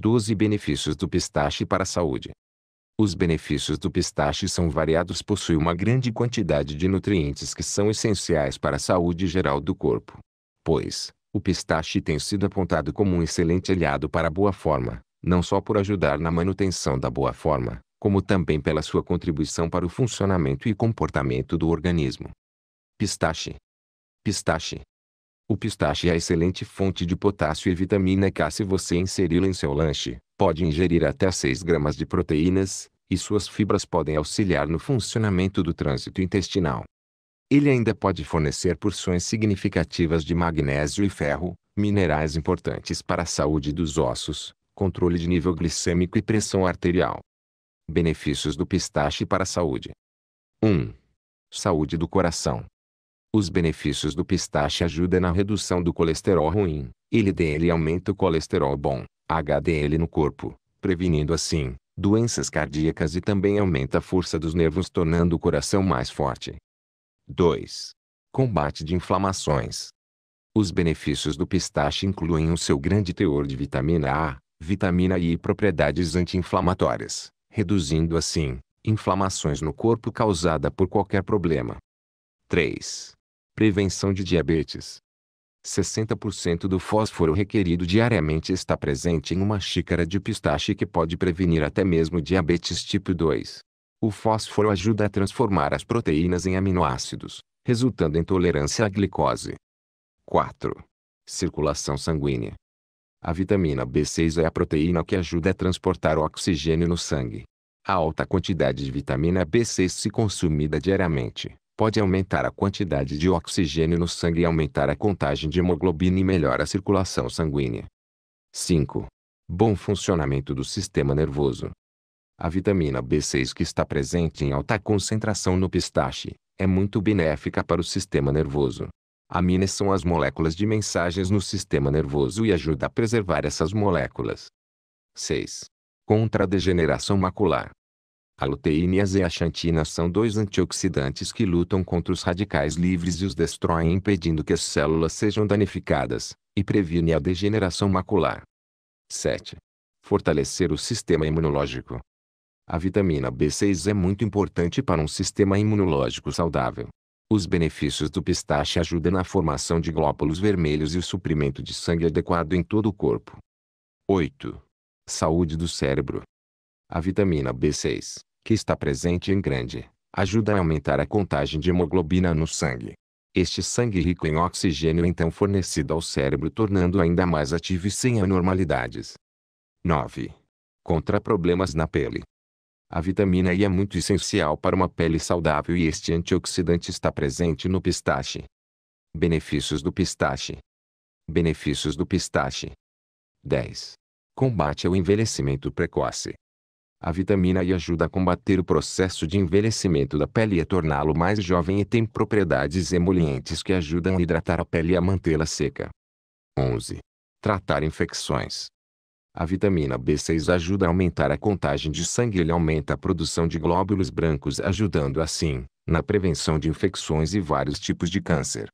12 benefícios do pistache para a saúde. Os benefícios do pistache são variados, possui uma grande quantidade de nutrientes que são essenciais para a saúde geral do corpo. Pois, o pistache tem sido apontado como um excelente aliado para a boa forma, não só por ajudar na manutenção da boa forma, como também pela sua contribuição para o funcionamento e comportamento do organismo. Pistache. Pistache o pistache é excelente fonte de potássio e vitamina K se você inseri-lo em seu lanche. Pode ingerir até 6 gramas de proteínas, e suas fibras podem auxiliar no funcionamento do trânsito intestinal. Ele ainda pode fornecer porções significativas de magnésio e ferro, minerais importantes para a saúde dos ossos, controle de nível glicêmico e pressão arterial. Benefícios do pistache para a saúde: 1. Saúde do coração. Os benefícios do pistache ajudam na redução do colesterol ruim, LDL aumenta o colesterol bom, HDL no corpo, prevenindo assim, doenças cardíacas e também aumenta a força dos nervos tornando o coração mais forte. 2. Combate de inflamações. Os benefícios do pistache incluem o seu grande teor de vitamina A, vitamina I e propriedades anti-inflamatórias, reduzindo assim inflamações no corpo causada por qualquer problema. 3. Prevenção de diabetes. 60% do fósforo requerido diariamente está presente em uma xícara de pistache que pode prevenir até mesmo diabetes tipo 2. O fósforo ajuda a transformar as proteínas em aminoácidos, resultando em tolerância à glicose. 4. Circulação sanguínea. A vitamina B6 é a proteína que ajuda a transportar o oxigênio no sangue. A alta quantidade de vitamina B6 se consumida diariamente pode aumentar a quantidade de oxigênio no sangue e aumentar a contagem de hemoglobina e melhora a circulação sanguínea. 5. Bom funcionamento do sistema nervoso. A vitamina B6 que está presente em alta concentração no pistache é muito benéfica para o sistema nervoso. Aminas são as moléculas de mensagens no sistema nervoso e ajuda a preservar essas moléculas. 6. Contra a degeneração macular. A luteína e a xantina são dois antioxidantes que lutam contra os radicais livres e os destroem impedindo que as células sejam danificadas, e previne a degeneração macular. 7. Fortalecer o sistema imunológico. A vitamina B6 é muito importante para um sistema imunológico saudável. Os benefícios do pistache ajudam na formação de glóbulos vermelhos e o suprimento de sangue adequado em todo o corpo. 8. Saúde do cérebro. A vitamina B6, que está presente em grande, ajuda a aumentar a contagem de hemoglobina no sangue. Este sangue rico em oxigênio é então fornecido ao cérebro tornando ainda mais ativo e sem anormalidades. 9. Contra problemas na pele. A vitamina E é muito essencial para uma pele saudável e este antioxidante está presente no pistache. Benefícios do pistache. Benefícios do pistache. 10. Combate ao envelhecimento precoce. A vitamina E ajuda a combater o processo de envelhecimento da pele e a torná-lo mais jovem e tem propriedades emolientes que ajudam a hidratar a pele e a mantê-la seca. 11. Tratar infecções. A vitamina B6 ajuda a aumentar a contagem de sangue e aumenta a produção de glóbulos brancos, ajudando assim na prevenção de infecções e vários tipos de câncer.